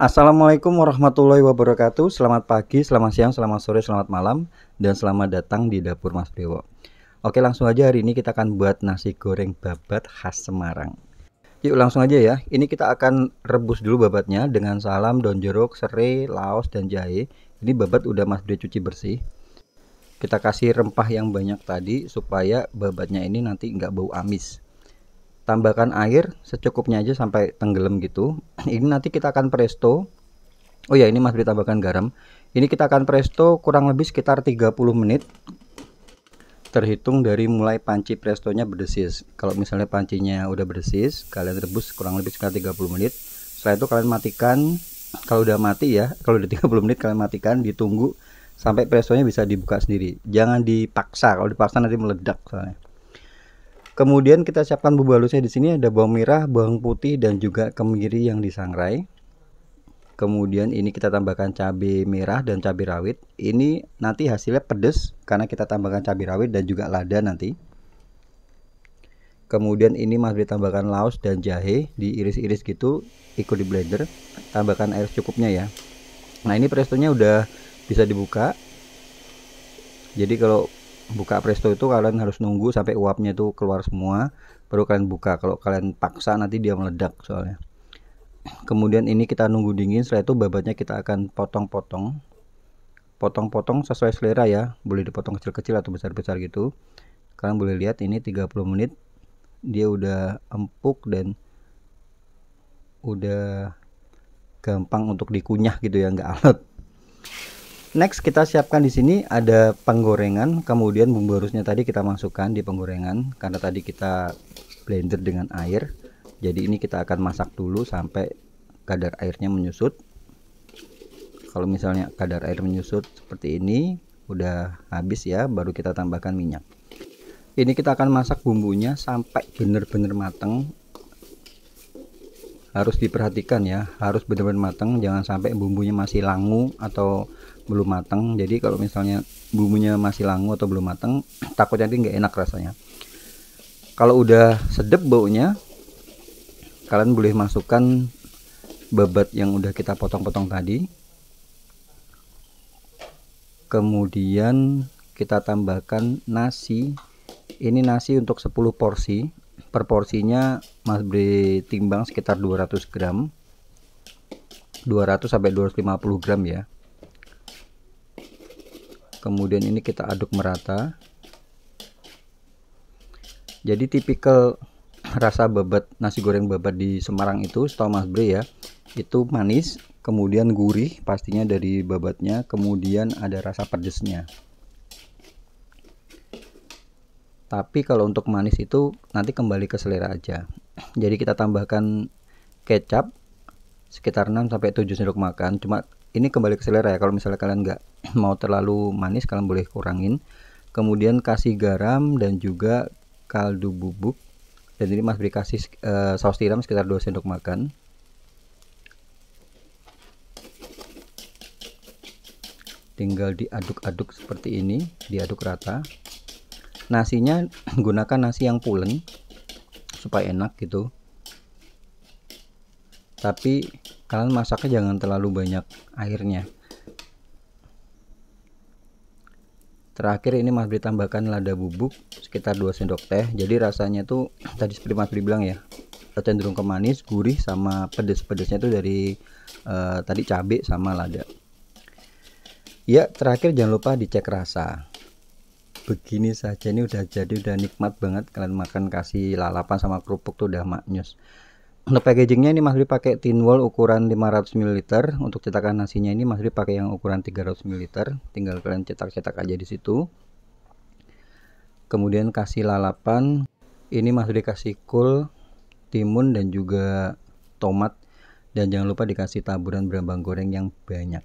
Assalamualaikum warahmatullahi wabarakatuh. Selamat pagi, selamat siang, selamat sore, selamat malam, dan selamat datang di dapur Mas Priwo. Oke, langsung aja hari ini kita akan buat nasi goreng babat khas Semarang. Yuk langsung aja ya. Ini kita akan rebus dulu babatnya dengan salam, daun jeruk, serai, laos, dan jahe. Ini babat udah Mas Priwo cuci bersih. Kita kasih rempah yang banyak tadi supaya babatnya ini nanti nggak bau amis tambahkan air secukupnya aja sampai tenggelam gitu ini nanti kita akan presto oh ya ini masih ditambahkan garam ini kita akan presto kurang lebih sekitar 30 menit terhitung dari mulai panci prestonya berdesis kalau misalnya pancinya udah berdesis kalian rebus kurang lebih sekitar 30 menit setelah itu kalian matikan kalau udah mati ya kalau udah 30 menit kalian matikan ditunggu sampai prestonya bisa dibuka sendiri jangan dipaksa kalau dipaksa nanti meledak soalnya Kemudian kita siapkan bumbu halusnya di sini ada bawang merah, bawang putih dan juga kemiri yang disangrai. Kemudian ini kita tambahkan cabai merah dan cabai rawit. Ini nanti hasilnya pedes karena kita tambahkan cabai rawit dan juga lada nanti. Kemudian ini masih ditambahkan laos dan jahe diiris-iris gitu ikut di blender. Tambahkan air cukupnya ya. Nah, ini prestonya udah bisa dibuka. Jadi kalau buka presto itu kalian harus nunggu sampai uapnya itu keluar semua baru kalian buka kalau kalian paksa nanti dia meledak soalnya kemudian ini kita nunggu dingin setelah itu babatnya kita akan potong-potong potong-potong sesuai selera ya boleh dipotong kecil-kecil atau besar-besar gitu kalian boleh lihat ini 30 menit dia udah empuk dan udah gampang untuk dikunyah gitu ya nggak alot Next kita siapkan di sini ada penggorengan, kemudian bumbu harusnya tadi kita masukkan di penggorengan karena tadi kita blender dengan air. Jadi ini kita akan masak dulu sampai kadar airnya menyusut. Kalau misalnya kadar air menyusut seperti ini, udah habis ya, baru kita tambahkan minyak. Ini kita akan masak bumbunya sampai benar-benar matang. Harus diperhatikan ya, harus benar-benar matang, jangan sampai bumbunya masih langu atau belum matang jadi kalau misalnya bumbunya masih langu atau belum matang takut nanti nggak enak rasanya kalau udah sedep baunya kalian boleh masukkan babat yang udah kita potong-potong tadi kemudian kita tambahkan nasi ini nasi untuk 10 porsi per porsinya mas beri timbang sekitar 200 gram 200 sampai 250 gram ya kemudian ini kita aduk merata jadi tipikal rasa babat nasi goreng babat di Semarang itu setahu Mas Bre ya itu manis kemudian gurih pastinya dari babatnya kemudian ada rasa pedesnya tapi kalau untuk manis itu nanti kembali ke selera aja jadi kita tambahkan kecap sekitar 6 7 sendok makan cuma ini kembali ke selera ya kalau misalnya kalian nggak mau terlalu manis kalian boleh kurangin kemudian kasih garam dan juga kaldu bubuk dan ini Mas beri kasih e, saus tiram sekitar 2 sendok makan tinggal diaduk-aduk seperti ini diaduk rata nasinya gunakan nasi yang pulen supaya enak gitu tapi kalian masaknya jangan terlalu banyak airnya terakhir ini Mas Bri tambahkan lada bubuk sekitar 2 sendok teh jadi rasanya tuh tadi seperti Mas Bri bilang ya cenderung ke manis gurih sama pedes-pedesnya itu dari uh, tadi cabai sama lada ya terakhir jangan lupa dicek rasa begini saja ini udah jadi udah nikmat banget kalian makan kasih lalapan sama kerupuk tuh udah maknyus untuk packagingnya ini masih pakai tin wall ukuran 500 ml untuk cetakan nasinya ini masih pakai yang ukuran 300 ml tinggal kalian cetak-cetak aja di situ kemudian kasih lalapan ini masih kasih kul timun dan juga tomat dan jangan lupa dikasih taburan berambang goreng yang banyak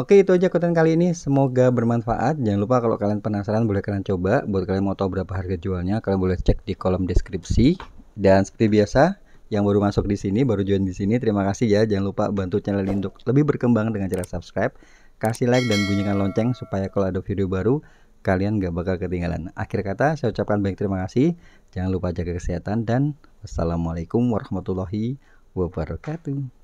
Oke itu aja konten kali ini semoga bermanfaat jangan lupa kalau kalian penasaran boleh kalian coba buat kalian mau tahu berapa harga jualnya kalian boleh cek di kolom deskripsi dan seperti biasa yang baru masuk di sini, baru join di sini, terima kasih ya. Jangan lupa bantu channel ini untuk lebih berkembang dengan cara subscribe, kasih like dan bunyikan lonceng supaya kalau ada video baru kalian gak bakal ketinggalan. Akhir kata saya ucapkan baik terima kasih. Jangan lupa jaga kesehatan dan wassalamualaikum warahmatullahi wabarakatuh.